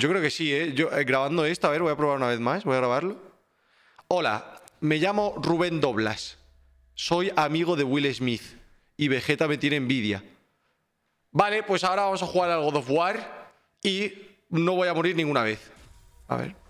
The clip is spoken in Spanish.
Yo creo que sí, ¿eh? Yo, eh, grabando esto, a ver, voy a probar una vez más, voy a grabarlo. Hola, me llamo Rubén Doblas. Soy amigo de Will Smith y Vegeta me tiene envidia. Vale, pues ahora vamos a jugar al God of War y no voy a morir ninguna vez. A ver.